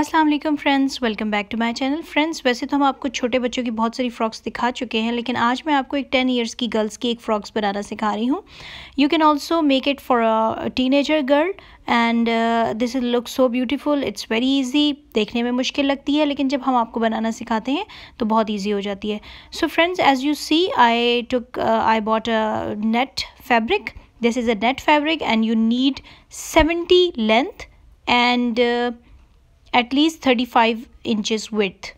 अस्सलाम वालेकुम friends welcome back to my channel friends वैसे तो हम आपको छोटे बच्चों की बहुत सारी फ्रॉक्स दिखा चुके हैं लेकिन आज मैं आपको एक टेन इयर्स की गर्ल्स की एक फ्रॉक्स बनाना सिखा रही हूँ you can also make it for a teenager girl and this is look so beautiful it's very easy देखने में मुश्किल लगती है लेकिन जब हम आपको बनाना सिखाते हैं तो बहुत ईजी हो जाती है so friends as you see I took I bought a net fabric this is a net fabric and you need seventy length and at least thirty five inches width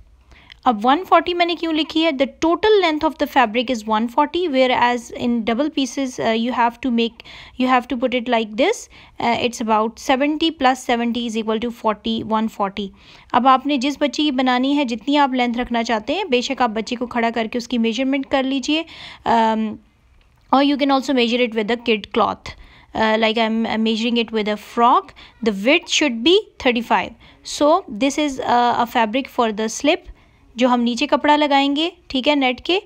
अब 140 मैंने क्यों लिखी है the total length of the fabric is 140 forty whereas in double pieces you have to make you have to put it like this it's about 70 plus 70 is equal to 40 140 अब आपने जिस बच्चे की बनानी है जितनी आप लेंथ रखना चाहते हैं बेशक आप बच्चे को खड़ा करके उसकी मेजरमेंट कर लीजिए और you can also measure it with a kid cloth uh, like i'm measuring it with a frock the width should be 35 so this is a, uh, a fabric for the slip जो हम नीचे कपड़ा लगाएंगे ठीक है net के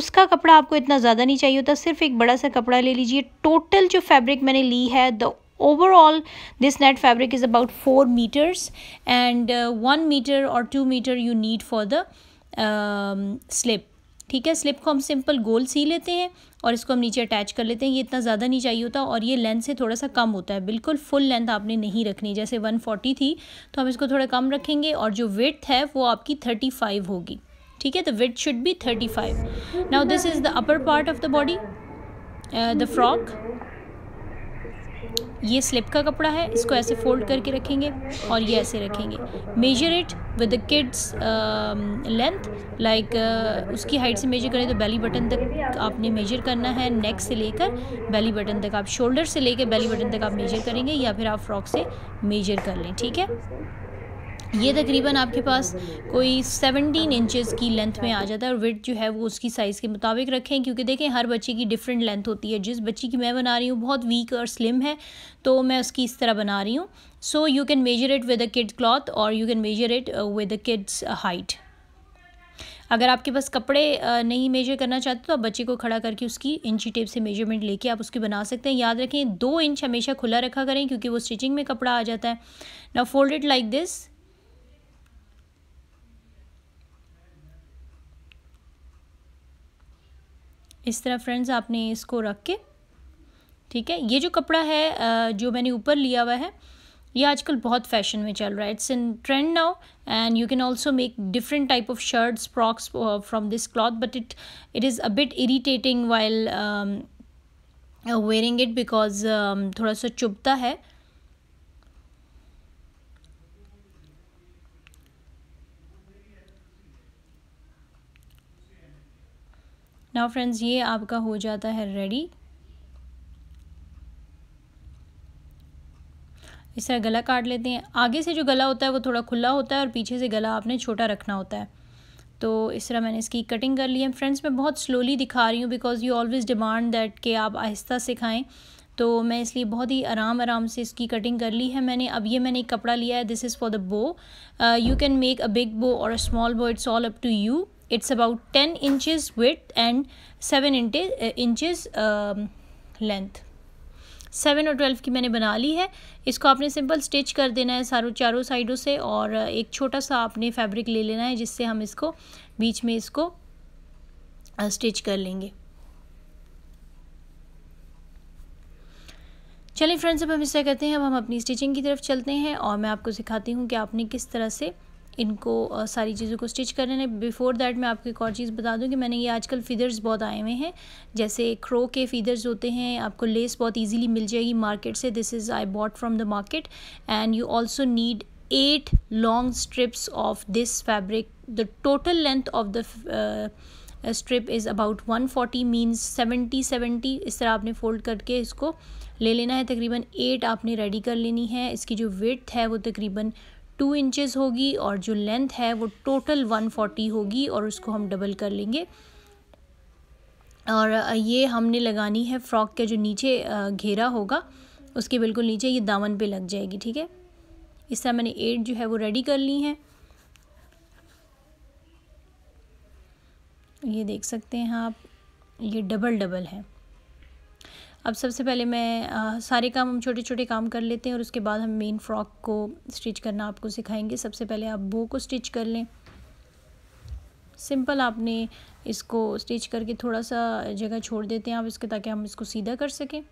उसका कपड़ा आपको इतना ज़्यादा नहीं चाहिए होता सिर्फ एक बड़ा सा कपड़ा ले लीजिए टोटल जो फैब्रिक मैंने ली है the overall this net fabric is about four metres and one metre और two metre you need for the slip ठीक है स्लिप को हम सिंपल गोल सी लेते हैं और इसको हम नीचे अटैच कर लेते हैं ये इतना ज़्यादा नहीं चाहिए होता और ये लेंथ से थोड़ा सा कम होता है बिल्कुल फुल लेंथ आपने नहीं रखनी जैसे 140 थी तो हम इसको थोड़ा कम रखेंगे और जो विथ है वो आपकी 35 होगी ठीक है the width should be five now this is the upper part of the body the frock ये स्लिप का कपड़ा है इसको ऐसे फोल्ड करके रखेंगे और ये ऐसे रखेंगे measure it with the kids length like उसकी हाइट से मेजर करें तो बेली बटन तक आपने मेजर करना है नेक से लेकर बेली बटन तक आप शोल्डर से लेकर बेली बटन तक आप मेजर करेंगे या फिर आप फ्रॉक से मेजर कर लें ठीक है ये तकरीबन आपके पास कोई 17 इंचेस की लेंथ में आ जाता है और विथ जो है वो उसकी साइज़ के मुताबिक रखें क्योंकि देखें हर बच्चे की डिफरेंट लेंथ होती है जिस बच्ची की मैं बना रही हूँ बहुत वीक और स्लिम है तो मैं उसकी इस तरह बना रही हूँ so you can measure it with a kid cloth और you can measure it with a kids height अगर आपके पास कपड़े uh, नहीं मेजर करना चाहते तो आप बच्चे को खड़ा करके उसकी इंची टेप से मेजरमेंट लेके आप उसकी बना सकते हैं याद रखें दो इंच हमेशा खुला रखा करें क्योंकि वो स्टिचिंग में कपड़ा आ जाता है ना फोल्डेड लाइक दिस इस तरह फ्रेंड्स आपने इसको रख के ठीक है ये जो कपड़ा है जो मैंने ऊपर लिया हुआ है ये आजकल बहुत फैशन में चल रहा है it's in trend now and you can also make different type of shirts frocks from this cloth but it it is a bit irritating while wearing it because थोड़ा सा चुभता है नाउ फ्रेंड्स ये आपका हो जाता है रेडी इस तरह गला काट लेते हैं आगे से जो गला होता है वो थोड़ा खुला होता है और पीछे से गला आपने छोटा रखना होता है तो इस तरह मैंने इसकी कटिंग कर ली है फ्रेंड्स मैं बहुत स्लोली दिखा रही हूँ because you always demand that कि आप आहिस्ता से खाएँ तो मैं इसलिए बहुत ही आराम आराम से इसकी कटिंग कर ली है मैंने अब ये मैंने एक कपड़ा लिया है this is for the bow you can make a big bow और a small bow it's all up to you it's about 10 inches width and 7 uh, inches length seven और ट्वेल्व की मैंने बना ली है इसको आपने सिंपल स्टिच कर देना है सारों चारों साइडों से और uh, एक छोटा सा आपने फैब्रिक ले लेना है जिससे हम इसको बीच में इसको स्टिच uh, कर लेंगे चलिए फ्रेंड्स अब हम इस कहते हैं अब हम अपनी स्टिचिंग की तरफ चलते हैं और मैं आपको सिखाती हूँ कि आपने किस तरह से इनको सारी चीज़ों को स्टिच करने है बिफ़ोर दैट मैं आपको एक और चीज़ बता दूँ कि मैंने ये आजकल फ़िदर्स बहुत आए हुए हैं जैसे क्रो के फ़िदर्स होते हैं आपको लेस बहुत इजीली मिल जाएगी मार्केट से this is I bought from the market and you also need eight long strips of this fabric the total length of the strip is about one forty means seventy seventy इस तरह आपने fold करके इसको ले लेना है तकरीबन eight आपने रेडी कर लेनी है इसकी जो विथ है वो तकरीबन टू इंचेस होगी और जो लेंथ है वो टोटल वन फोर्टी होगी और उसको हम डबल कर लेंगे और ये हमने लगानी है फ्रॉक के जो नीचे घेरा होगा उसके बिल्कुल नीचे ये दामन पे लग जाएगी ठीक है इस तरह मैंने एट जो है वो रेडी कर ली है ये देख सकते हैं आप ये डबल डबल है अब सबसे पहले मैं आ, सारे काम हम छोटे छोटे काम कर लेते हैं और उसके बाद हम मेन फ्रॉक को स्टिच करना आपको सिखाएंगे सबसे पहले आप बो को स्टिच कर लें सिंपल आपने इसको स्टिच करके थोड़ा सा जगह छोड़ देते हैं आप इसके ताकि हम इसको सीधा कर सकें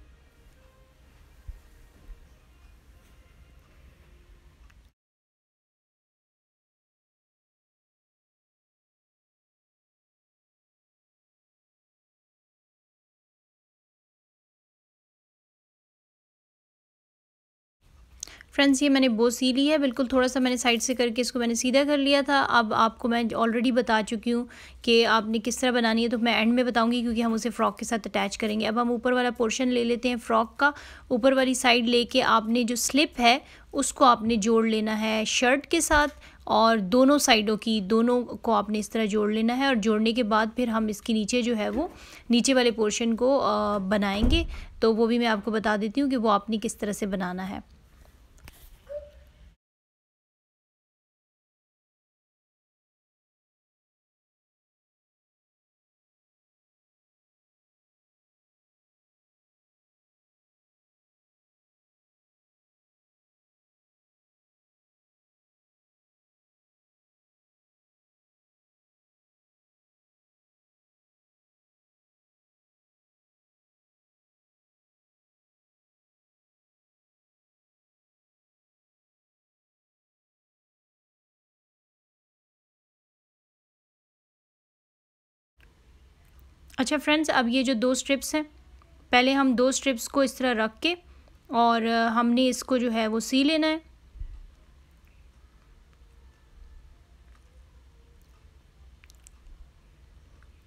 फ्रेंड्स ये मैंने बो सी ली है बिल्कुल थोड़ा सा मैंने साइड से करके इसको मैंने सीधा कर लिया था अब आपको मैं ऑलरेडी बता चुकी हूँ कि आपने किस तरह बनानी है तो मैं एंड में बताऊँगी क्योंकि हम उसे फ़्रॉक के साथ अटैच करेंगे अब हम ऊपर वाला पोर्शन ले लेते हैं फ़्रॉक का ऊपर वाली साइड लेके आपने जो स्लिप है उसको आपने जोड़ लेना है शर्ट के साथ और दोनों साइडों की दोनों को आपने इस तरह जोड़ लेना है और जोड़ने के बाद फिर हम इसके नीचे जो है वो नीचे वाले पोर्शन को बनाएंगे तो वो भी मैं आपको बता देती हूँ कि वो आपने किस तरह से बनाना है अच्छा फ्रेंड्स अब ये जो दो स्ट्रिप्स हैं पहले हम दो स्ट्रिप्स को इस तरह रख के और हमने इसको जो है वो सी लेना है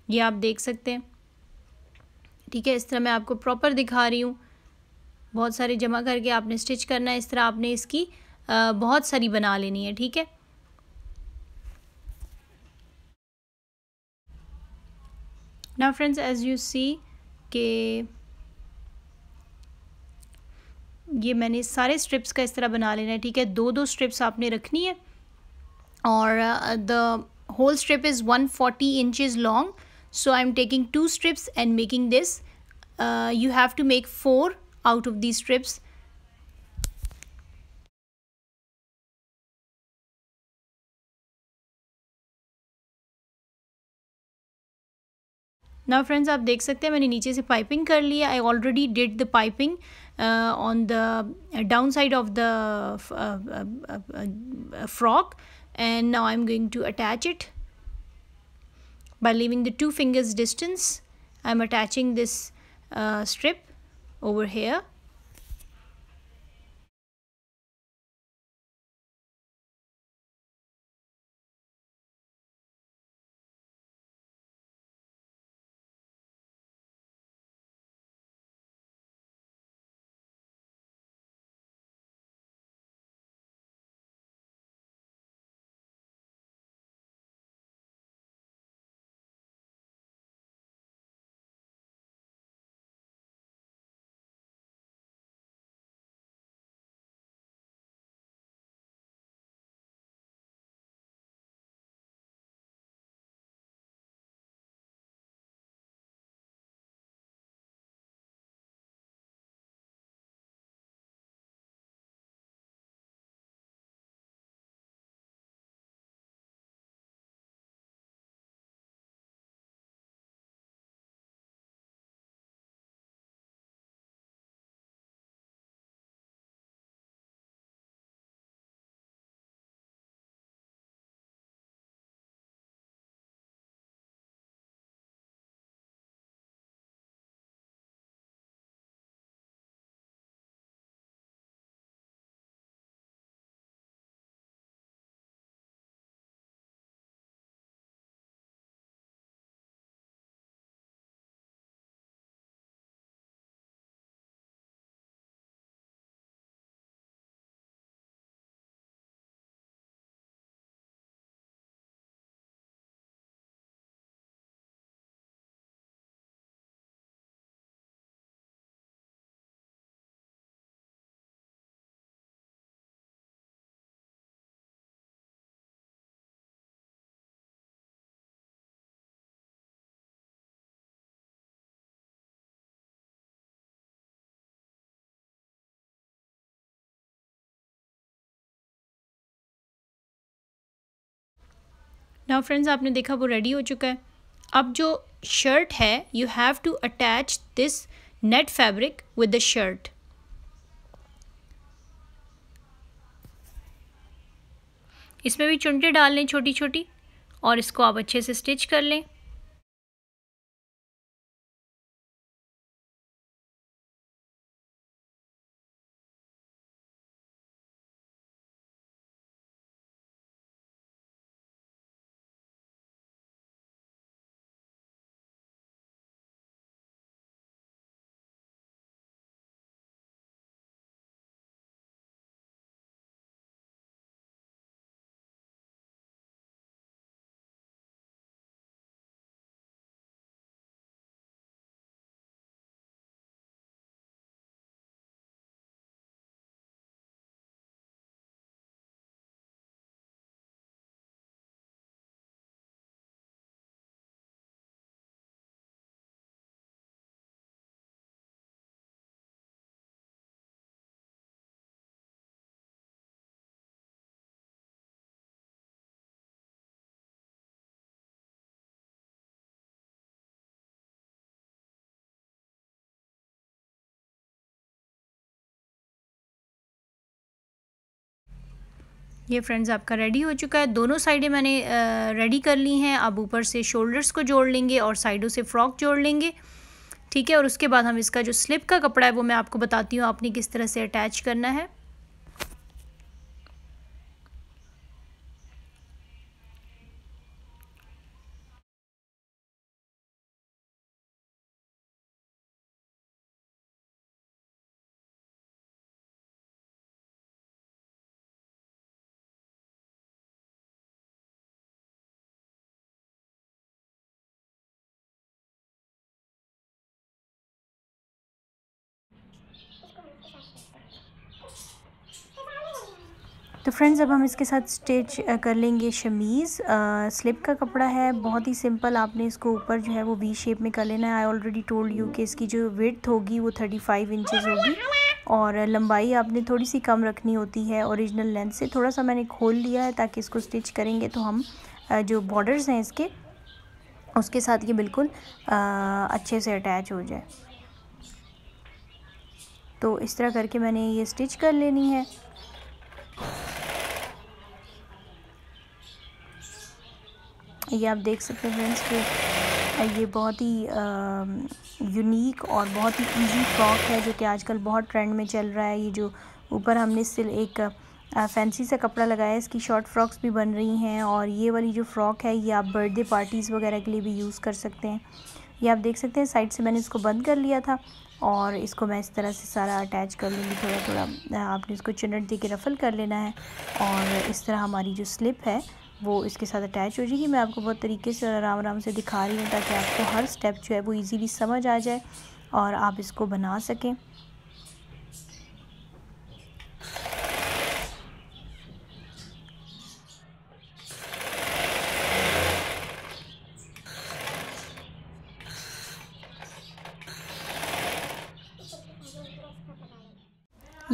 ये आप देख सकते हैं ठीक है इस तरह मैं आपको प्रॉपर दिखा रही हूँ बहुत सारे जमा करके आपने स्टिच करना है इस तरह आपने इसकी बहुत सारी बना लेनी है ठीक है now friends as you see के ये मैंने सारे स्ट्रिप्स का इस तरह बना लेना है ठीक है दो दो स्ट्रिप्स आपने रखनी है और the whole strip is one forty inches long so I am taking two strips and making this you have to make four out of the strips now friends आप देख सकते हैं मैंने नीचे से piping कर I already did the piping uh, on the uh, downside of the uh, frog, and now I'm going to attach it by leaving the two fingers distance I'm attaching this strip over here now friends आपने देखा वो ready हो चुका है अब जो shirt है you have to attach this net fabric with the shirt इसमें भी चुनटे डाल लें छोटी छोटी और इसको आप अच्छे से स्टिच कर लें ये फ्रेंड्स आपका रेडी हो चुका है दोनों साइडें मैंने रेडी कर ली हैं अब ऊपर से शोल्डर्स को जोड़ लेंगे और साइडों से फ्रॉक जोड़ लेंगे ठीक है और उसके बाद हम इसका जो स्लिप का कपड़ा है वो मैं आपको बताती हूँ आपने किस तरह से अटैच करना है तो फ्रेंड्स अब हम इसके साथ स्टिच कर लेंगे शमीज़ स्लिप का कपड़ा है बहुत ही सिंपल आपने इसको ऊपर जो है वो वी शेप में कर लेना है आई ऑलरेडी टोल्ड यू कि इसकी जो विथ होगी वो थर्टी फाइव इंचज़ होगी और लंबाई आपने थोड़ी सी कम रखनी होती है ओरिजिनल लेंथ से थोड़ा सा मैंने खोल लिया है ताकि इसको स्टिच करेंगे तो हम जो बॉर्डर्स हैं इसके उसके साथ ये बिल्कुल अच्छे से अटैच हो जाए तो इस तरह करके मैंने ये स्टिच कर लेनी है ये आप देख सकते हैं फ्रेंड्स कि ये बहुत ही यूनिक और बहुत ही इजी फ्रॉक है जो कि आजकल बहुत ट्रेंड में चल रहा है ये जो ऊपर हमने सिल एक फैंसी सा कपड़ा लगाया है इसकी शॉर्ट फ्रॉक्स भी बन रही हैं और ये वाली जो फ़्रॉक है ये आप बर्थडे पार्टीज़ वगैरह के लिए भी यूज़ कर सकते हैं ये आप देख सकते हैं साइड से मैंने इसको बंद कर लिया था और इसको मैं इस तरह से सारा अटैच कर लूँगी थोड़ा थोड़ा आपने इसको चुनट दे के रफल कर लेना है और इस तरह हमारी जो स्लिप है वो इसके साथ अटैच हो जाएगी मैं आपको बहुत तरीके से और आराम आराम से दिखा रही हूँ ताकि आपको हर स्टेप जो है वो इजीली समझ आ जाए और आप इसको बना सकें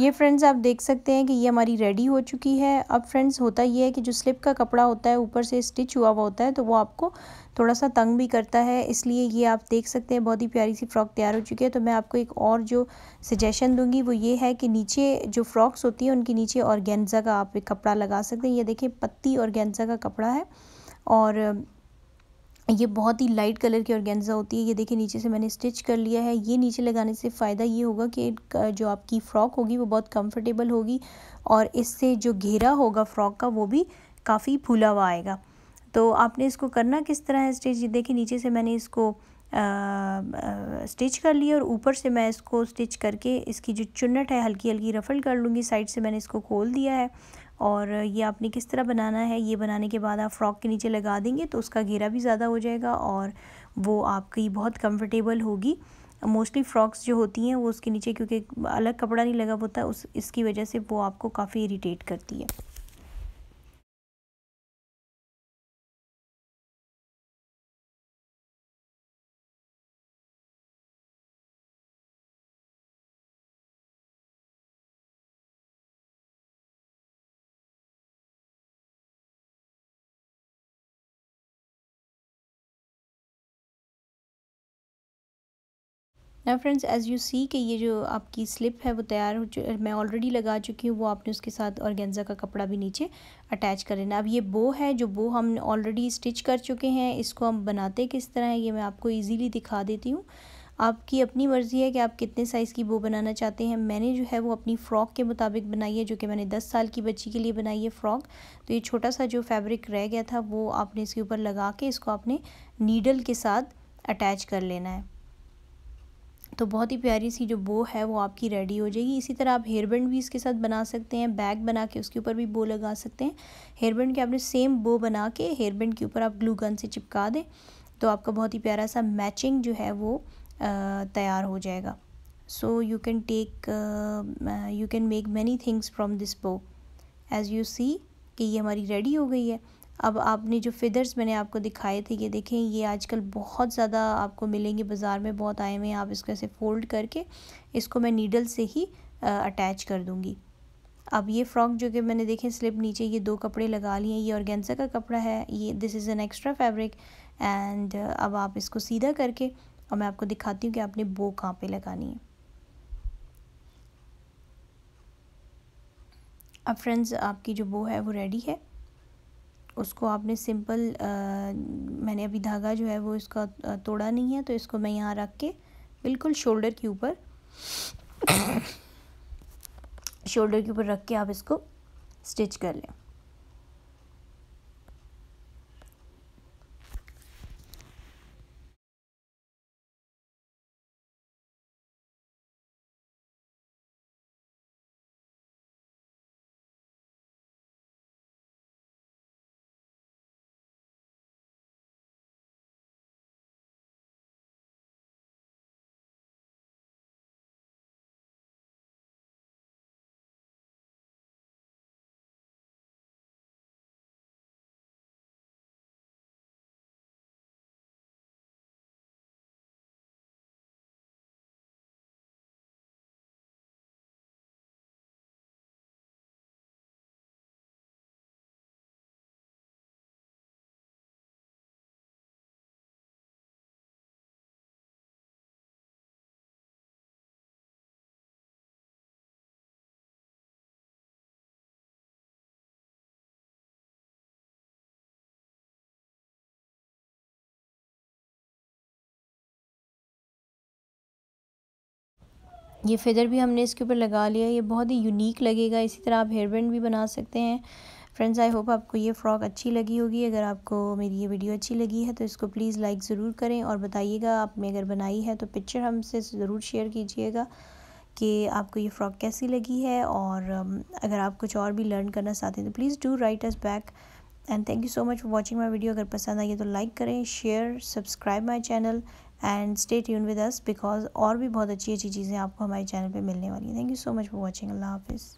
ये फ्रेंड्स आप देख सकते हैं कि ये हमारी रेडी हो चुकी है अब फ्रेंड्स होता ये है कि जो स्लिप का कपड़ा होता है ऊपर से स्टिच हुआ हुआ होता है तो वो आपको थोड़ा सा तंग भी करता है इसलिए ये आप देख सकते हैं बहुत ही प्यारी सी फ़्रॉक तैयार हो चुकी है तो मैं आपको एक और जो सजेशन दूंगी वो ये है कि नीचे जो फ्रॉक्स होती हैं उनके नीचे और का आप एक कपड़ा लगा सकते हैं ये देखिए पत्ती और का कपड़ा है और ये बहुत ही लाइट कलर की ऑर्गेन्जा होती है ये देखिए नीचे से मैंने स्टिच कर लिया है ये नीचे लगाने से फ़ायदा ये होगा कि जो आपकी फ़्रॉक होगी वो बहुत कंफर्टेबल होगी और इससे जो घेरा होगा फ़्रॉक का वो भी काफ़ी फूला हुआ आएगा तो आपने इसको करना किस तरह है स्टिच ये देखिए नीचे से मैंने इसको स्टिच कर लिया और ऊपर से मैं इसको स्टिच करके इसकी जो चुन्नट है हल्की हल्की रफल कर लूँगी साइड से मैंने इसको खोल दिया है और ये आपने किस तरह बनाना है ये बनाने के बाद आप फ़्रॉक के नीचे लगा देंगे तो उसका घेरा भी ज़्यादा हो जाएगा और वो आपकी बहुत कंफर्टेबल होगी मोस्टली फ़्रॉक्स जो होती हैं वो उसके नीचे क्योंकि अलग कपड़ा नहीं लगा होता उस इसकी वजह से वो आपको काफ़ी इरीटेट करती है ना फ्रेंड्स एज़ यू सी कि ये जो आपकी स्लिप है वो तैयार हो मैं ऑलरेडी लगा चुकी हूँ वो आपने उसके साथ ऑर्गेन्जा का कपड़ा भी नीचे अटैच कर लेना अब ये बो है जो बो हम ऑलरेडी स्टिच कर चुके हैं इसको हम बनाते किस तरह है ये मैं आपको ईजीली दिखा देती हूँ आपकी अपनी मर्ज़ी है कि आप कितने साइज़ की बो बनाना चाहते हैं मैंने जो है वो अपनी फ़्रॉक के मुताबिक बनाई है जो कि मैंने दस साल की बच्ची के लिए बनाई है फ़्रॉक तो ये छोटा सा जो फैब्रिक रह गया था वो आपने इसके ऊपर लगा के इसको आपने नीडल के साथ अटैच कर लेना है तो बहुत ही प्यारी सी जो बो है वो आपकी रेडी हो जाएगी इसी तरह आप हेयर बैंड भी इसके साथ बना सकते हैं बैग बना के उसके ऊपर भी बो लगा सकते हैं हेयर बैंड के आपने सेम बो बना के हेयर बैंड के ऊपर आप ग्लू गन से चिपका दें तो आपका बहुत ही प्यारा सा मैचिंग जो है वो तैयार हो जाएगा so you can take you can make many things from this bow as you see कि ये हमारी रेडी हो गई है अब आपने जो फ़िदर्स मैंने आपको दिखाए थे ये देखें ये आजकल बहुत ज़्यादा आपको मिलेंगे बाज़ार में बहुत आए हुए हैं आप इसको ऐसे फ़ोल्ड करके इसको मैं नीडल से ही अटैच कर दूँगी अब ये फ्रॉक जो कि मैंने देखें स्लिप नीचे ये दो कपड़े लगा लिए ये ऑर्गेन्जा का कपड़ा है ये this is an extra fabric एंड अब आप इसको सीधा करके और मैं आपको दिखाती हूँ कि आपने बो कहाँ पे लगानी है अब फ्रेंड्स आपकी जो बो है वो रेडी है उसको आपने सिंपल मैंने अभी धागा जो है वो इसका तोड़ा नहीं है तो इसको मैं यहाँ रख के बिल्कुल शोल्डर के ऊपर शोल्डर के ऊपर रख के आप इसको स्टिच कर लें ये फेदर भी हमने इसके ऊपर लगा लिया ये बहुत ही यूनिक लगेगा इसी तरह आप हेयर बैंड भी बना सकते हैं फ्रेंड्स आई होप आपको ये फ़्रॉक अच्छी लगी होगी अगर आपको मेरी ये वीडियो अच्छी लगी है तो इसको प्लीज़ लाइक ज़रूर करें और बताइएगा आपने अगर बनाई है तो पिक्चर हमसे ज़रूर शेयर कीजिएगा कि आपको ये फ़्रॉक कैसी लगी है और um, अगर आप कुछ और भी लर्न करना चाहते हैं तो please do write us back and thank you so much for watching my video अगर पसंद आई तो लाइक करें share subscribe my channel and stay tune with us because और भी बहुत अच्छी अच्छी चीज़ें आपको हमारे चैनल पे मिलने वाली हैं thank you so much for watching अल्लाह हाफिज़